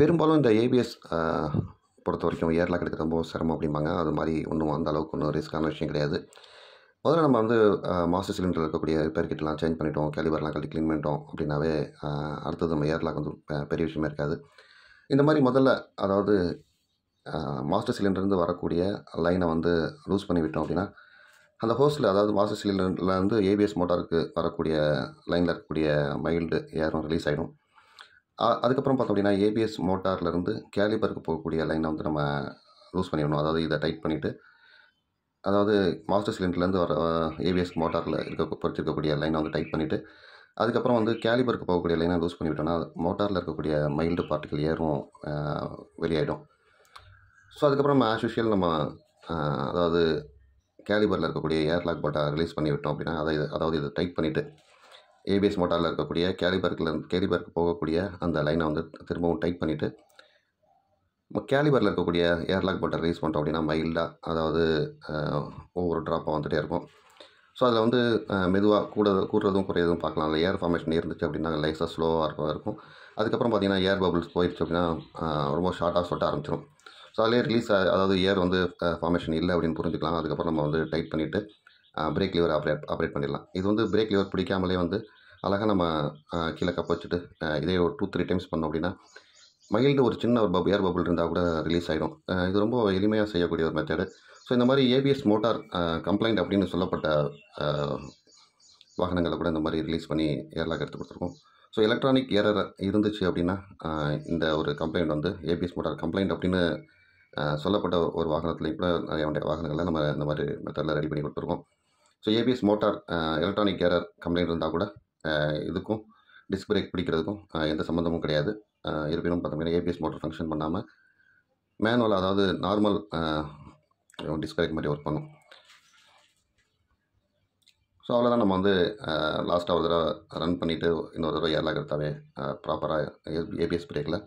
பெரும்பாலும் இந்த ஏபிஎஸ் பொறுத்த வரைக்கும் ஏர்லாக் எடுக்க ரொம்ப சிரமம் அப்படிம்பாங்க அது மாதிரி ஒன்றும் அந்த அளவுக்கு ஒன்றும் ரிஸ்க்கான விஷயம் கிடையாது முதல்ல நம்ம வந்து மாஸ்டர் சிலிண்டர் இருக்கக்கூடிய ரிப்பேர் சேஞ்ச் பண்ணிட்டோம் கேலிபர்லாம் கட்டி க்ளீன் பண்ணிட்டோம் அப்படின்னாவே அடுத்தது நம்ம ஏர்லாக் வந்து பெரிய விஷயமே இருக்காது இந்த மாதிரி முதல்ல அதாவது மாஸ்டர் சிலிண்டர்லேருந்து வரக்கூடிய லைனை வந்து லூஸ் பண்ணி விட்டோம் அப்படின்னா அந்த ஹோஸில் அதாவது மாஸ்டர் சிலிண்டர்லேருந்து ஏபிஎஸ் மோட்டாருக்கு வரக்கூடிய லைனில் இருக்கக்கூடிய மைல்டு ஏரும் ரிலீஸ் ஆகிடும் அதுக்கப்புறம் பார்த்தோம் அப்படின்னா ஏபிஎஸ் மோட்டார்லேருந்து கேலிபருக்கு போகக்கூடிய லைனை வந்து நம்ம லூஸ் பண்ணிடணும் அதாவது இதை டைட் பண்ணிவிட்டு அதாவது மாஸ்டர் சிலிண்டர்லேருந்து வர ஏபிஎஸ் மோட்டாரில் இருக்க பொறுத்திருக்கக்கூடிய லைனை வந்து டைட் பண்ணிவிட்டு அதுக்கப்புறம் வந்து கேலிபருக்கு போகக்கூடிய லைனை லூஸ் பண்ணிவிட்டோன்னா மோட்டாரில் இருக்கக்கூடிய மைல்டு பார்ட்டிகள் ஏறும் வெளியாயிடும் ஸோ அதுக்கப்புறம் நம்ம ஆஸ்யூஷியல் நம்ம அதாவது கேலிபரில் இருக்கக்கூடிய ஏர்லாக் பட்டை ரிலீஸ் பண்ணிவிட்டோம் அப்படின்னா அதை அதாவது இதை டைட் பண்ணிவிட்டு ஏபிஎஸ் மோட்டாரில் இருக்கக்கூடிய கேலிபர்க்கில் கேலிபர்க்கு போகக்கூடிய அந்த லைனை வந்து திரும்பவும் டைட் பண்ணிவிட்டு கேலிபரில் இருக்கக்கூடிய ஏர்லாக் போல்ட்டை ரிலீஸ் பண்ணுறோம் அப்படின்னா மைல்டாக அதாவது ஒவ்வொரு ட்ராப்பாக வந்துகிட்டே இருக்கும் ஸோ அதில் வந்து மெதுவாக கூட கூடுறதும் குறையதும் பார்க்கலாம் இல்லை ஏர் ஃபார்மேஷன் இருந்துச்சு அப்படின்னா லைஸாக ஸ்லோவாக இருக்கும் இருக்கும் அதுக்கப்புறம் பார்த்திங்கன்னா ஏர் பபுள்ஸ் போயிடுச்சு அப்படின்னா ரொம்ப ஷார்ட்டாக சொட்ட ஆரம்பிச்சிடும் ஸோ அதிலே ரிலீஸ் அதாவது ஏர் வந்து ஃபார்மேஷன் இல்லை அப்படின்னு புரிஞ்சுக்கலாம் அதுக்கப்புறம் நம்ம வந்து டைட் பண்ணிவிட்டு பிரேக் லிவர் ஆப்ரேட் ஆப்ரேட் பண்ணிடலாம் இது வந்து பிரேக் லிவர் பிடிக்காமலே வந்து அழகாக நம்ம கீழே கப்ப வச்சுட்டு இதே ஒரு டூ த்ரீ டைம்ஸ் பண்ணோம் அப்படின்னா மைல்டு ஒரு சின்ன ஒரு பப் ஏர் பபுள் இருந்தால் கூட ரிலீஸ் ஆகிடும் இது ரொம்ப எளிமையாக செய்யக்கூடிய ஒரு மெத்தடு ஸோ இந்த மாதிரி ஏபிஎஸ் மோட்டார் கம்ப்ளைண்ட் அப்படின்னு சொல்லப்பட்ட வாகனங்களை கூட இந்த மாதிரி ரிலீஸ் பண்ணி ஏர்லாக் எடுத்து கொடுத்துருக்கோம் ஸோ எலக்ட்ரானிக் ஏரர் இருந்துச்சு அப்படின்னா இந்த ஒரு கம்ப்ளைண்ட் வந்து ஏபிஎஸ் மோட்டார் கம்ப்ளைண்ட் அப்படின்னு சொல்லப்பட்ட ஒரு வாகனத்தில் இப்போ நிறைய வாகனங்களை நம்ம இந்த மாதிரி மெத்தடில் ரெடி பண்ணி கொடுத்துருக்கோம் ஸோ ஏபிஎஸ் மோட்டார் எலக்ட்ரானிக் கேரர் கம்ப்ளைண்ட் இருந்தால் கூட uh, இதுக்கும் டிஸ்க் பிரேக் பிடிக்கிறதுக்கும் uh, எந்த சம்மந்தமும் கிடையாது uh, இருப்பினும் பார்த்தீங்கன்னா ஏபிஎஸ் மோட்டர் ஃபங்க்ஷன் பண்ணாமல் மேனுவல் அதாவது நார்மல் டிஸ்க் பிரேக் மாதிரி ஒர்க் பண்ணும் ஸோ அவ்வளோதான் நம்ம வந்து லாஸ்ட்டாக ஒரு தடவை ரன் பண்ணிவிட்டு இன்னொரு தடவை ஏர்லாக் எடுத்தாவே ப்ராப்பராக ஏபிஎஸ் பிரேக்கில்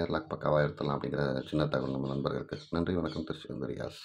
ஏர்லாக் பக்காவாக எடுத்துடலாம் அப்படிங்கிற சின்ன தகவல் நம்ம நண்பர்களுக்கு நன்றி வணக்கம் திருச்சி ரியாஸ்